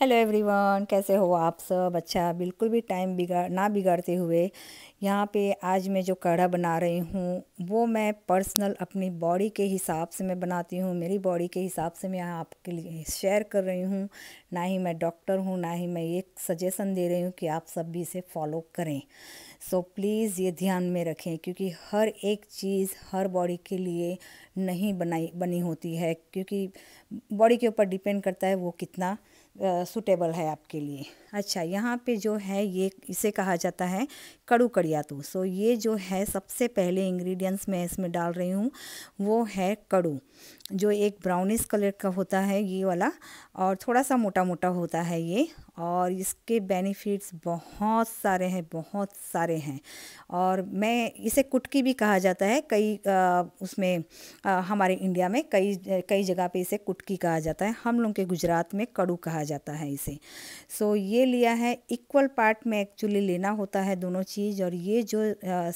hello everyone कैसे हो आप सब अच्छा बिल्कुल भी टाइम बिगाड़ ना बिगाड़ते हुए यहाँ पे आज मैं जो काढ़ा बना रही हूँ वो मैं पर्सनल अपनी बॉडी के हिसाब से मैं बनाती हूँ मेरी बॉडी के हिसाब से मैं आपके लिए शेयर कर रही हूँ ना ही मैं डॉक्टर हूँ ना ही मैं ये सजेशन दे रही हूँ कि आप सब भी इसे फॉलो करें सो so, प्लीज़ ये ध्यान में रखें क्योंकि हर एक चीज़ हर बॉडी के लिए नहीं बनाई बनी होती है क्योंकि बॉडी के ऊपर डिपेंड करता है वो कितना सूटेबल है आपके लिए अच्छा यहाँ पे जो है ये इसे कहा जाता है कड़ू कड़ियातू सो ये जो है सबसे पहले इंग्रेडिएंट्स मैं इसमें डाल रही हूँ वो है कड़ू जो एक ब्राउनिश कलर का होता है ये वाला और थोड़ा सा मोटा मोटा होता है ये और इसके बेनिफिट्स बहुत सारे हैं बहुत सारे हैं और मैं इसे कुटकी भी कहा जाता है कई आ, उसमें आ, हमारे इंडिया में कई कई जगह पे इसे कुटकी कहा जाता है हम लोग के गुजरात में कड़ू कहा कहा जाता है इसे सो so, ये लिया है इक्वल पार्ट में एक्चुअली लेना होता है दोनों चीज़ और ये जो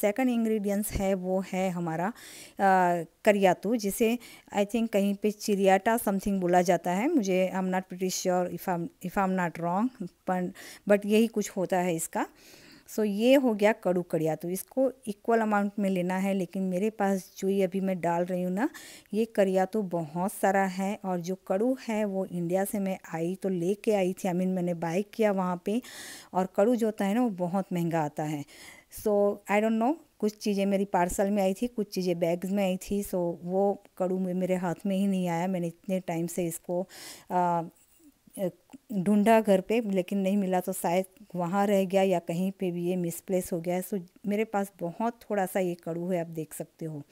सेकंड इंग्रेडिएंट्स है वो है हमारा करियातू जिसे आई थिंक कहीं पे चिरियाटा समथिंग बोला जाता है मुझे I am not pretty sure if I am not wrong but यही कुछ होता है इसका सो so, ये हो गया कड़ू कड़िया तो इसको इक्वल अमाउंट में लेना है लेकिन मेरे पास जो ये अभी मैं डाल रही हूँ ना ये करिया तो बहुत सारा है और जो कड़ू है वो इंडिया से मैं आई तो ले कर आई थी आई मीन मैंने बाइक किया वहाँ पर और कड़ू जो होता है ना वो बहुत महंगा आता है सो आई डोंट नो कुछ चीज़ें मेरी पार्सल में आई थी कुछ चीज़ें बैग्स में आई थी सो वो कड़ू मेरे हाथ में ही नहीं आया मैंने इतने टाइम से इसको आ, ढूंढा घर पे लेकिन नहीं मिला तो शायद वहाँ रह गया या कहीं पे भी ये मिसप्लेस हो गया है सो मेरे पास बहुत थोड़ा सा ये कड़ू है आप देख सकते हो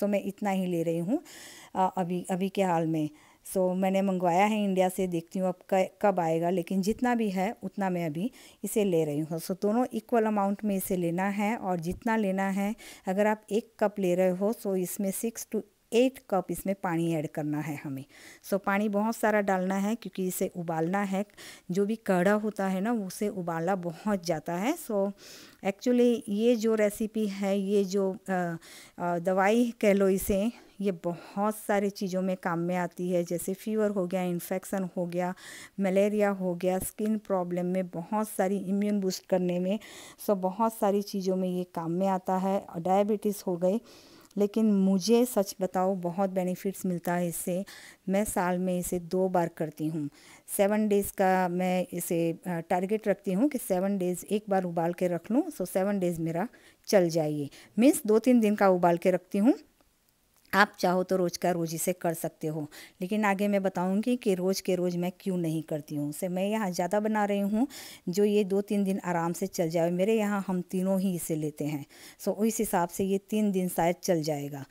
सो मैं इतना ही ले रही हूँ अभी अभी के हाल में सो मैंने मंगवाया है इंडिया से देखती हूँ अब कब आएगा लेकिन जितना भी है उतना मैं अभी इसे ले रही हूँ सो दोनों इक्वल अमाउंट में इसे लेना है और जितना लेना है अगर आप एक कप ले रहे हो सो इसमें सिक्स टू एट कप इसमें पानी ऐड करना है हमें सो so, पानी बहुत सारा डालना है क्योंकि इसे उबालना है जो भी कड़ा होता है ना उसे उबालना बहुत जाता है सो so, एक्चुअली ये जो रेसिपी है ये जो आ, आ, दवाई कह लो इसे ये बहुत सारे चीज़ों में काम में आती है जैसे फीवर हो गया इन्फेक्शन हो गया मलेरिया हो गया स्किन प्रॉब्लम में बहुत सारी इम्यून बूस्ट करने में सो so, बहुत सारी चीज़ों में ये काम में आता है डायबिटीज़ हो गई लेकिन मुझे सच बताओ बहुत बेनिफिट्स मिलता है इससे मैं साल में इसे दो बार करती हूँ सेवन डेज़ का मैं इसे टारगेट रखती हूँ कि सेवन डेज़ एक बार उबाल के रख लूँ सो सेवन डेज़ मेरा चल जाइए मीन्स दो तीन दिन का उबाल के रखती हूँ आप चाहो तो रोज़ का रोज़ इसे कर सकते हो लेकिन आगे मैं बताऊंगी कि रोज़ के रोज़ मैं क्यों नहीं करती हूँ उसे मैं यहाँ ज़्यादा बना रही हूँ जो ये दो तीन दिन आराम से चल जाए मेरे यहाँ हम तीनों ही इसे लेते हैं सो so, इस हिसाब से ये तीन दिन शायद चल जाएगा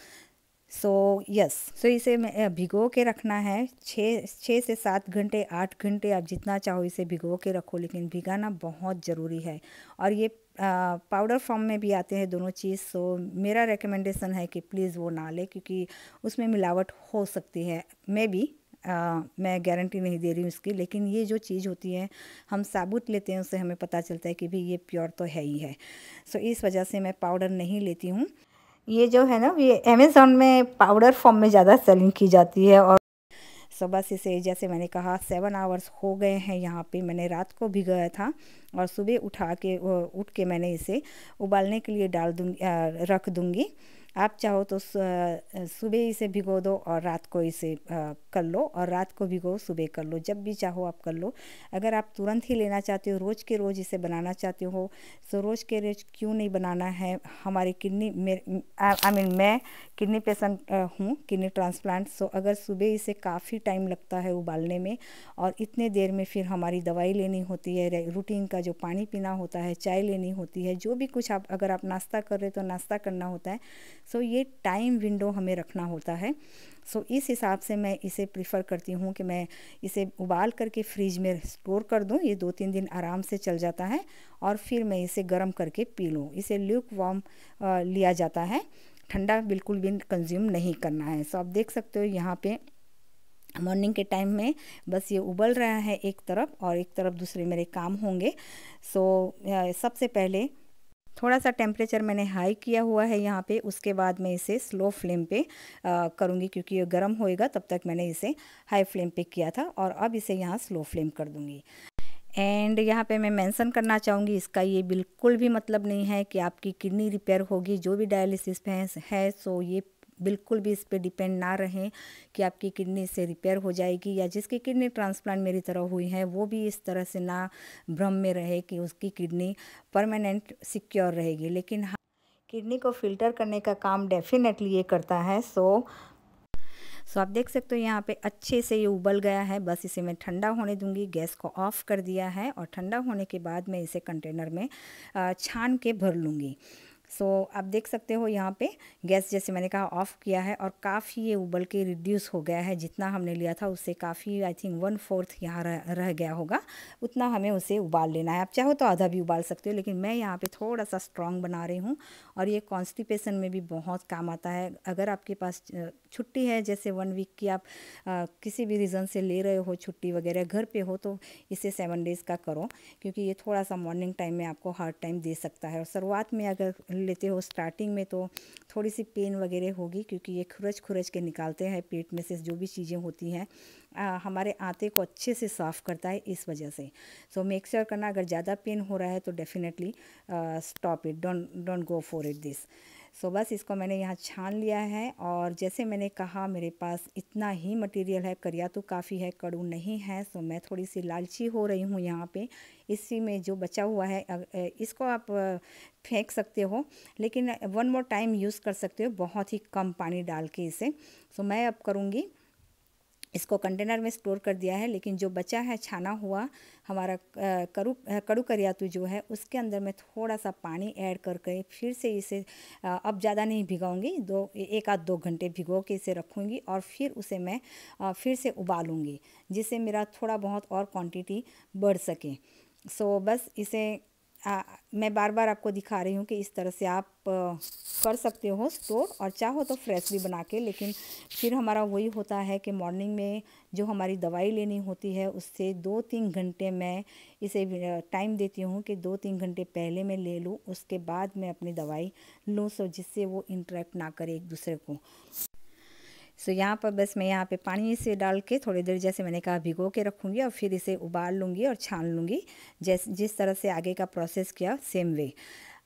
सो यस सो इसे मैं भिगो के रखना है छः छः से सात घंटे आठ घंटे आप जितना चाहो इसे भिगो के रखो लेकिन भिगाना बहुत ज़रूरी है और ये पाउडर फॉर्म में भी आते हैं दोनों चीज़ सो मेरा रिकमेंडेशन है कि प्लीज़ वो ना ले क्योंकि उसमें मिलावट हो सकती है मे बी मैं गारंटी नहीं दे रही हूँ इसकी लेकिन ये जो चीज़ होती है हम साबुत लेते हैं उससे हमें पता चलता है कि भाई ये प्योर तो है ही है सो इस वजह से मैं पाउडर नहीं लेती हूँ ये जो है ना ये अमेज़ोन में पाउडर फॉर्म में ज़्यादा सेलिंग की जाती है और सुबह से से जैसे मैंने कहा सेवन आवर्स हो गए हैं यहाँ पे मैंने रात को गया था और सुबह उठा के उठ के मैंने इसे उबालने के लिए डाल दूँगी रख दूँगी आप चाहो तो सुबह ही इसे भिगो दो और रात को इसे कर लो और रात को भिगो सुबह कर लो जब भी चाहो आप कर लो अगर आप तुरंत ही लेना चाहते हो रोज़ के रोज़ इसे बनाना चाहते हो तो रोज़ के रोज़ क्यों नहीं बनाना है हमारी किडनी आई मीन मैं किडनी पेशेंट हूँ किडनी ट्रांसप्लांट सो अगर सुबह इसे काफ़ी टाइम लगता है उबालने में और इतने देर में फिर हमारी दवाई लेनी होती है रूटीन का जो पानी पीना होता है चाय लेनी होती है जो भी कुछ आप अगर आप नाश्ता कर रहे हो तो नाश्ता करना होता है सो ये टाइम विंडो हमें रखना होता है सो इस हिसाब से मैं इसे प्रिफ़र करती हूँ कि मैं इसे उबाल करके फ्रिज में स्टोर कर दूँ ये दो तीन दिन आराम से चल जाता है और फिर मैं इसे गर्म करके पी लूँ इसे ल्यूक वार्म लिया जाता है ठंडा बिल्कुल भी कंज्यूम नहीं करना है सो आप देख सकते हो यहाँ पे मॉर्निंग के टाइम में बस ये उबल रहा है एक तरफ और एक तरफ दूसरे मेरे काम होंगे सो सबसे पहले थोड़ा सा टेम्परेचर मैंने हाई किया हुआ है यहाँ पे उसके बाद मैं इसे स्लो फ्लेम पे करूँगी क्योंकि ये गर्म होएगा तब तक मैंने इसे हाई फ्लेम पे किया था और अब इसे यहाँ स्लो फ्लेम कर दूँगी एंड यहाँ पे मैं मेंशन करना चाहूँगी इसका ये बिल्कुल भी मतलब नहीं है कि आपकी किडनी रिपेयर होगी जो भी डायलिसिस पे है सो ये बिल्कुल भी इस पर डिपेंड ना रहें कि आपकी किडनी इससे रिपेयर हो जाएगी या जिसकी किडनी ट्रांसप्लांट मेरी तरह हुई है वो भी इस तरह से ना भ्रम में रहे कि उसकी किडनी परमानेंट सिक्योर रहेगी लेकिन हाँ किडनी को फिल्टर करने का काम डेफिनेटली ये करता है सो सो आप देख सकते हो यहाँ पे अच्छे से ये उबल गया है बस इसे मैं ठंडा होने दूंगी गैस को ऑफ़ कर दिया है और ठंडा होने के बाद मैं इसे कंटेनर में छान के भर लूँगी सो so, आप देख सकते हो यहाँ पे गैस जैसे मैंने कहा ऑफ़ किया है और काफ़ी ये उबल के रिड्यूस हो गया है जितना हमने लिया था उससे काफ़ी आई थिंक वन फोर्थ यहाँ रह, रह गया होगा उतना हमें उसे उबाल लेना है आप चाहो तो आधा भी उबाल सकते हो लेकिन मैं यहाँ पे थोड़ा सा स्ट्रॉन्ग बना रही हूँ और ये कॉन्स्टिपेशन में भी बहुत काम आता है अगर आपके पास छुट्टी है जैसे वन वीक की आप आ, किसी भी रीज़न से ले रहे हो छुट्टी वगैरह घर पे हो तो इसे सेवन डेज़ का करो क्योंकि ये थोड़ा सा मॉर्निंग टाइम में आपको हार्ड टाइम दे सकता है और शुरुआत में अगर लेते हो स्टार्टिंग में तो थोड़ी सी पेन वगैरह होगी क्योंकि ये खुरच खुरच के निकालते हैं पेट में से जो भी चीज़ें होती हैं हमारे आते को अच्छे से साफ़ करता है इस वजह से सो मेक श्योर करना अगर ज़्यादा पेन हो रहा है तो definitely stop it don't don't go for it this so बस इसको मैंने यहाँ छान लिया है और जैसे मैंने कहा मेरे पास इतना ही मटेरियल है करिया तो काफ़ी है कड़ू नहीं है सो मैं थोड़ी सी लालची हो रही हूँ यहाँ पे इसी में जो बचा हुआ है इसको आप फेंक सकते हो लेकिन वन मोर टाइम यूज़ कर सकते हो बहुत ही कम पानी डाल के इसे सो मैं अब करूँगी इसको कंटेनर में स्टोर कर दिया है लेकिन जो बचा है छाना हुआ हमारा करू कड़ू करियातु जो है उसके अंदर मैं थोड़ा सा पानी ऐड करके फिर से इसे अब ज़्यादा नहीं भिगाऊंगी दो एक आध दो घंटे भिगो के इसे रखूँगी और फिर उसे मैं फिर से उबालूंगी जिससे मेरा थोड़ा बहुत और क्वांटिटी बढ़ सके सो बस इसे आ, मैं बार बार आपको दिखा रही हूँ कि इस तरह से आप आ, कर सकते हो स्टोर और चाहो तो फ्रेश भी बना के लेकिन फिर हमारा वही होता है कि मॉर्निंग में जो हमारी दवाई लेनी होती है उससे दो तीन घंटे मैं इसे टाइम देती हूँ कि दो तीन घंटे पहले मैं ले लूँ उसके बाद मैं अपनी दवाई लूँ सो जिससे वो इंट्रैक्ट ना करे एक दूसरे को सो यहाँ पर बस मैं यहाँ पे पानी से डाल के थोड़ी देर जैसे मैंने कहा भिगो के रखूँगी और फिर इसे उबाल लूँगी और छान लूँगी जैसे जिस तरह से आगे का प्रोसेस किया सेम वे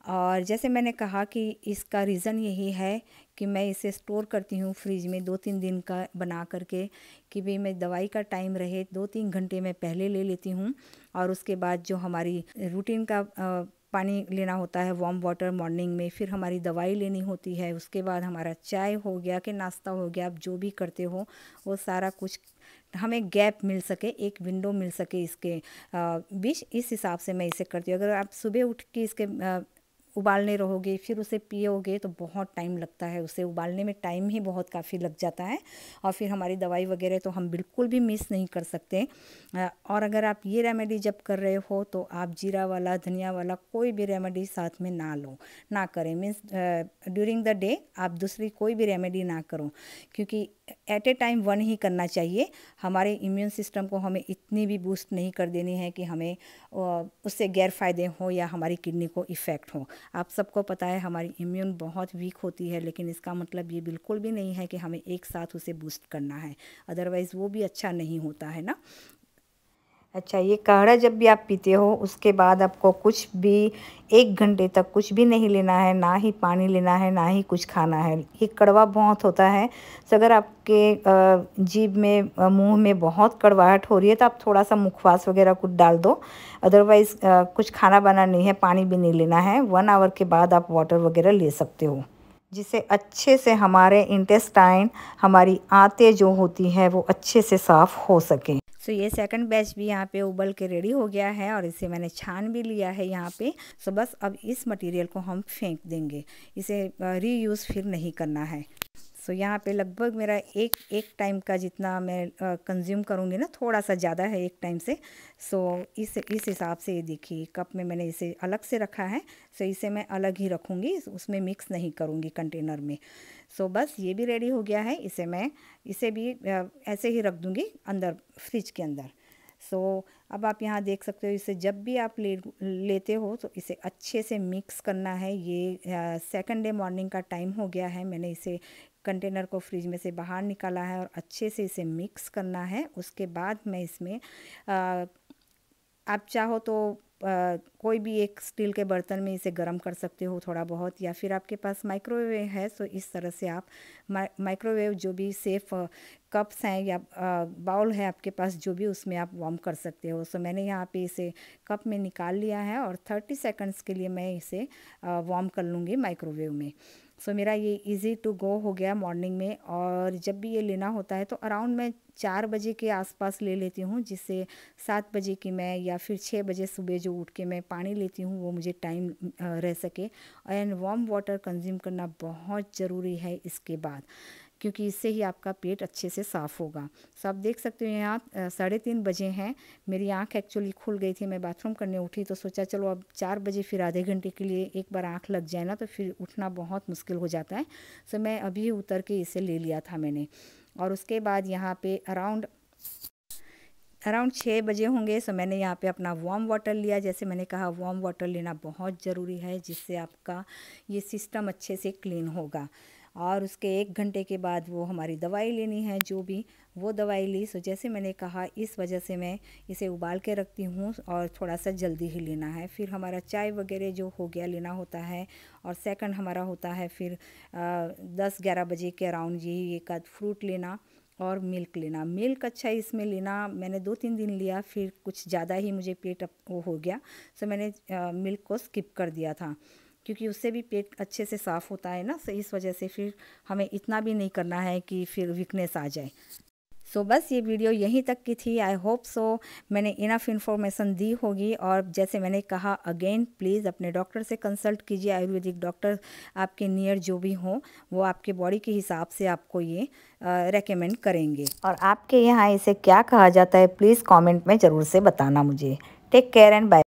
और जैसे मैंने कहा कि इसका रीज़न यही है कि मैं इसे स्टोर करती हूँ फ्रिज में दो तीन दिन का बना करके कि भाई मैं दवाई का टाइम रहे दो तीन घंटे मैं पहले ले लेती हूँ और उसके बाद जो हमारी रूटीन का आ, पानी लेना होता है वार्म वाटर मॉर्निंग में फिर हमारी दवाई लेनी होती है उसके बाद हमारा चाय हो गया कि नाश्ता हो गया आप जो भी करते हो वो सारा कुछ हमें गैप मिल सके एक विंडो मिल सके इसके बीच इस हिसाब से मैं इसे करती हूँ अगर आप सुबह उठ के इसके उबालने रहोगे फिर उसे पियोगे तो बहुत टाइम लगता है उसे उबालने में टाइम ही बहुत काफ़ी लग जाता है और फिर हमारी दवाई वगैरह तो हम बिल्कुल भी मिस नहीं कर सकते और अगर आप ये रेमेडी जब कर रहे हो तो आप जीरा वाला धनिया वाला कोई भी रेमेडी साथ में ना लो ना करें मीन्स ड्यूरिंग द डे आप दूसरी कोई भी रेमेडी ना करो क्योंकि एट ए टाइम वन ही करना चाहिए हमारे इम्यून सिस्टम को हमें इतनी भी बूस्ट नहीं कर देनी है कि हमें उससे गैर फ़ायदे हों या हमारी किडनी को इफ़ेक्ट हो आप सबको पता है हमारी इम्यून बहुत वीक होती है लेकिन इसका मतलब ये बिल्कुल भी नहीं है कि हमें एक साथ उसे बूस्ट करना है अदरवाइज़ वो भी अच्छा नहीं होता है ना अच्छा ये काढ़ा जब भी आप पीते हो उसके बाद आपको कुछ भी एक घंटे तक कुछ भी नहीं लेना है ना ही पानी लेना है ना ही कुछ खाना है ये कड़वा बहुत होता है तो अगर आपके जीभ में मुंह में बहुत कड़वाहट हो रही है तो आप थोड़ा सा मुखवास वगैरह कुछ डाल दो अदरवाइज़ कुछ खाना बना नहीं है पानी भी नहीं लेना है वन आवर के बाद आप वाटर वगैरह ले सकते हो जिसे अच्छे से हमारे इंटेस्टाइन हमारी आते जो होती हैं वो अच्छे से साफ़ हो सकें सो ये सेकंड बैच भी यहाँ पे उबल के रेडी हो गया है और इसे मैंने छान भी लिया है यहाँ पे सो बस अब इस मटेरियल को हम फेंक देंगे इसे रीयूज़ फिर नहीं करना है सो so, यहाँ पे लगभग मेरा एक एक टाइम का जितना मैं कंज्यूम करूँगी ना थोड़ा सा ज़्यादा है एक टाइम से सो so, इस इस हिसाब से ये देखिए कप में मैंने इसे अलग से रखा है सो so, इसे मैं अलग ही रखूँगी उसमें मिक्स नहीं करूँगी कंटेनर में सो so, बस ये भी रेडी हो गया है इसे मैं इसे भी ऐसे ही रख दूँगी अंदर फ्रिज के अंदर सो so, अब आप यहाँ देख सकते हो इसे जब भी आप ले लेते हो तो इसे अच्छे से मिक्स करना है ये सेकंड डे मॉर्निंग का टाइम हो गया है मैंने इसे कंटेनर को फ्रिज में से बाहर निकाला है और अच्छे से इसे मिक्स करना है उसके बाद मैं इसमें आ, आप चाहो तो आ, कोई भी एक स्टील के बर्तन में इसे गर्म कर सकते हो थोड़ा बहुत या फिर आपके पास माइक्रोवेव है तो इस तरह से आप माइक्रोवेव जो भी सेफ कप्स हैं या बाउल है आपके पास जो भी उसमें आप वार्म कर सकते हो सो मैंने यहाँ पे इसे कप में निकाल लिया है और थर्टी सेकंड्स के लिए मैं इसे वार्म कर लूँगी माइक्रोवेव में सो मेरा ये इजी टू गो हो गया मॉर्निंग में और जब भी ये लेना होता है तो अराउंड मैं चार बजे के आसपास ले लेती हूँ जिससे सात बजे की मैं या फिर छः बजे सुबह जो उठ के मैं पानी लेती हूँ वो मुझे टाइम रह सके एंड वार्म वाटर कंज्यूम करना बहुत ज़रूरी है इसके बाद क्योंकि इससे ही आपका पेट अच्छे से साफ़ होगा सो आप देख सकते हो यहाँ साढ़े तीन बजे हैं मेरी आँख एक्चुअली खुल गई थी मैं बाथरूम करने उठी तो सोचा चलो अब चार बजे फिर आधे घंटे के लिए एक बार आँख लग जाए ना तो फिर उठना बहुत मुश्किल हो जाता है सो मैं अभी उतर के इसे ले लिया था मैंने और उसके बाद यहाँ पे अराउंड अराउंड छः बजे होंगे सो मैंने यहाँ पे अपना वार्म वाटर लिया जैसे मैंने कहा वार्म वाटर लेना बहुत ज़रूरी है जिससे आपका ये सिस्टम अच्छे से क्लीन होगा और उसके एक घंटे के बाद वो हमारी दवाई लेनी है जो भी वो दवाई ली सो जैसे मैंने कहा इस वजह से मैं इसे उबाल के रखती हूँ और थोड़ा सा जल्दी ही लेना है फिर हमारा चाय वगैरह जो हो गया लेना होता है और सेकंड हमारा होता है फिर दस ग्यारह बजे के अराउंड यही एक आध फ्रूट लेना और मिल्क लेना मिल्क अच्छा इसमें लेना मैंने दो तीन दिन लिया फिर कुछ ज़्यादा ही मुझे पेट वो हो गया सो मैंने मिल्क को स्किप कर दिया था क्योंकि उससे भी पेट अच्छे से साफ़ होता है ना सो तो इस वजह से फिर हमें इतना भी नहीं करना है कि फिर वीकनेस आ जाए सो so, बस ये वीडियो यहीं तक की थी आई होप सो मैंने इनफ इन्फॉर्मेशन दी होगी और जैसे मैंने कहा अगेन प्लीज़ अपने डॉक्टर से कंसल्ट कीजिए आयुर्वेदिक डॉक्टर आपके नियर जो भी हों वो आपके बॉडी के हिसाब से आपको ये रेकमेंड करेंगे और आपके यहाँ इसे क्या कहा जाता है प्लीज़ कॉमेंट में ज़रूर से बताना मुझे टेक केयर एंड बाय